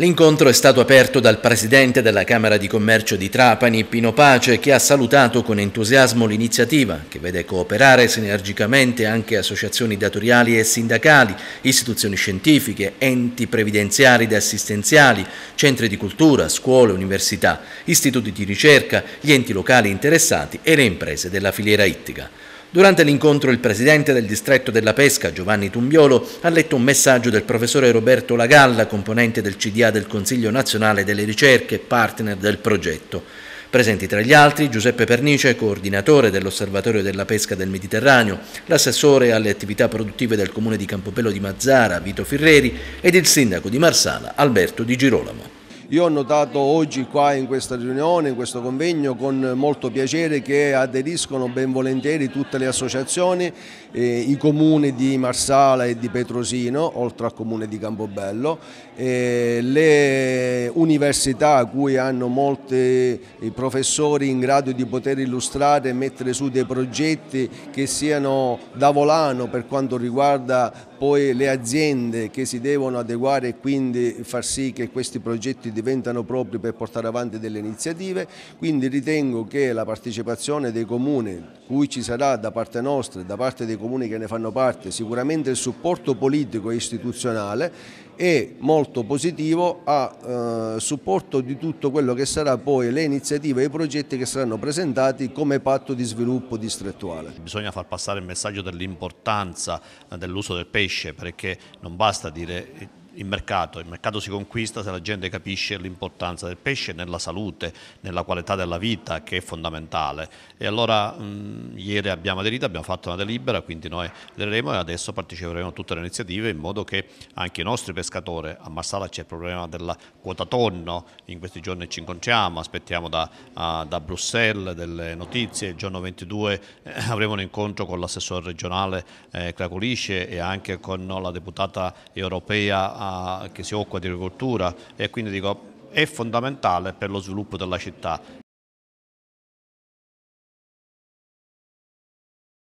L'incontro è stato aperto dal presidente della Camera di Commercio di Trapani, Pino Pace, che ha salutato con entusiasmo l'iniziativa, che vede cooperare sinergicamente anche associazioni datoriali e sindacali, istituzioni scientifiche, enti previdenziali ed assistenziali, centri di cultura, scuole, università, istituti di ricerca, gli enti locali interessati e le imprese della filiera ittica. Durante l'incontro il presidente del distretto della pesca, Giovanni Tumbiolo, ha letto un messaggio del professore Roberto Lagalla, componente del CDA del Consiglio nazionale delle ricerche, partner del progetto. Presenti tra gli altri Giuseppe Pernice, coordinatore dell'Osservatorio della Pesca del Mediterraneo, l'assessore alle attività produttive del comune di Campopello di Mazzara, Vito Ferreri, ed il sindaco di Marsala, Alberto Di Girolamo. Io ho notato oggi qua in questa riunione, in questo convegno, con molto piacere che aderiscono ben volentieri tutte le associazioni, eh, i comuni di Marsala e di Petrosino, oltre al comune di Campobello, eh, le università a cui hanno molti eh, professori in grado di poter illustrare e mettere su dei progetti che siano da volano per quanto riguarda poi le aziende che si devono adeguare e quindi far sì che questi progetti diventano propri per portare avanti delle iniziative, quindi ritengo che la partecipazione dei comuni, cui ci sarà da parte nostra e da parte dei comuni che ne fanno parte, sicuramente il supporto politico e istituzionale è molto positivo a eh, supporto di tutto quello che sarà poi le iniziative e i progetti che saranno presentati come patto di sviluppo distrettuale. Bisogna far passare il messaggio dell'importanza eh, dell'uso del pesce perché non basta dire il mercato. Il mercato si conquista se la gente capisce l'importanza del pesce nella salute, nella qualità della vita che è fondamentale. E allora mh, ieri abbiamo aderito, abbiamo fatto una delibera, quindi noi aderiremo e adesso parteciperemo a tutte le iniziative in modo che anche i nostri pescatori, a Marsala c'è il problema della quota tonno, in questi giorni ci incontriamo, aspettiamo da, uh, da Bruxelles delle notizie, il giorno 22 eh, avremo un incontro con l'assessore regionale eh, Cracolisce e anche con no, la deputata europea che si occupa di agricoltura e quindi dico, è fondamentale per lo sviluppo della città.